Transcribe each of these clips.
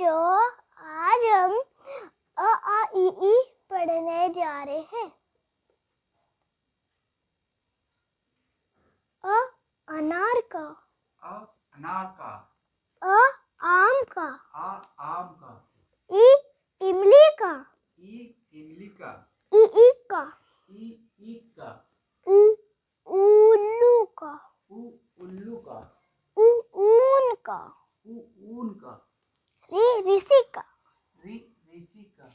बच्चों आज हम अ आ ई ई पढ़ने जा रहे हैं अ अनार का अ अनार का अ आम का अ आम का ई इमली का ई इमली का ई ई का ई ई का उ उल्लू का उ उल्लू का उ ऊन का उ ऊन का री ऋषि का री ऋषि का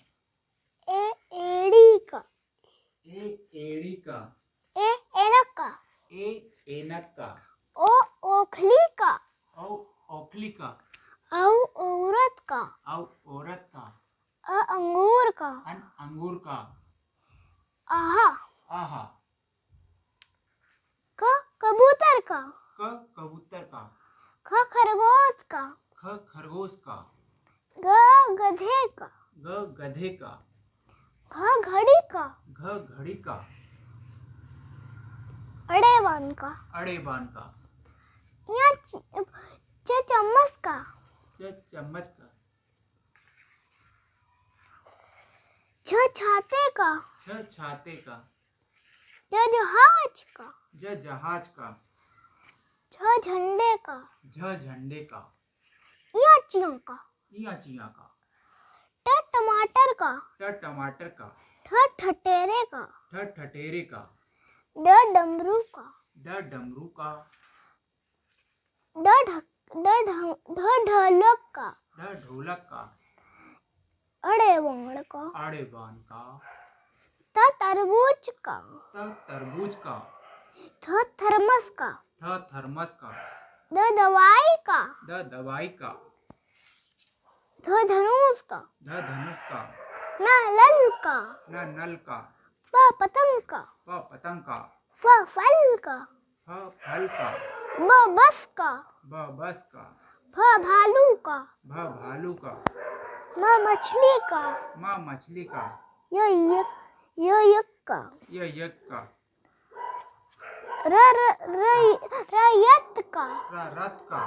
ए एड़ी का ए एड़ी का ए एनक का ए एनक का ओ ओखली का ओ ओखली का औ औरत का औ औरत का अ अंगूर का अन अंगूर का आहा आहा क कबूतर का क कबूतर का ख खरगोश का ख खरगोश का ग गधे का ग गधे का घ घड़ी का घ घड़ी का अड़ेबान का अड़ेबान का या च चम्मच का च चम्मच का छ छाते का छ छाते का ज जहाज का ज जहाज का छ झंडे का झ झंडे का या चिंका या चिया का ट टमाटर का ट टमाटर का ठ ठटेरे का ठ ठटेरे का ड डमरू का ड डमरू का ड ढ ढोलक का ड ढोलक का अड़े बाण का अड़े बाण का त तरबूज का त तरबूज का थ थर्मस का थ थर्मस का द दवाई का द दवाई का ध धनुष का ध धनुष का न लल का न नल का प पतंग का प पतंग का फ फल का फ फल का ब बस का ब बस का भ भालू का भ भालू का म मछली का म मछली का य य य यक का य यक का र र र रयत का र रत का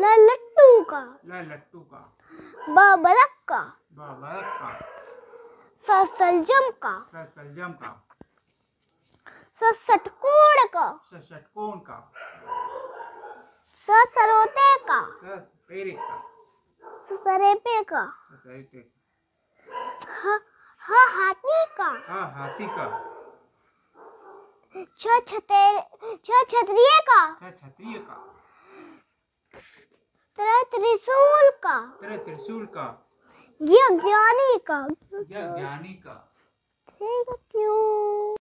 ल लट्टू का ल लट्टू का का बबलक्का का ससलजम का ससलजम का ससटकोण का ससटकोण का ससरोते का ससपेरे का ससरेपे का ससरेपे हा हा हाथी का हा हाथी का छ छतेर छ छतरीय का छ छतरीय का तेरे त्रिशूल का तेरे त्रिशूल का ज्ञानी का ज्ञानी का ठीक है क्यों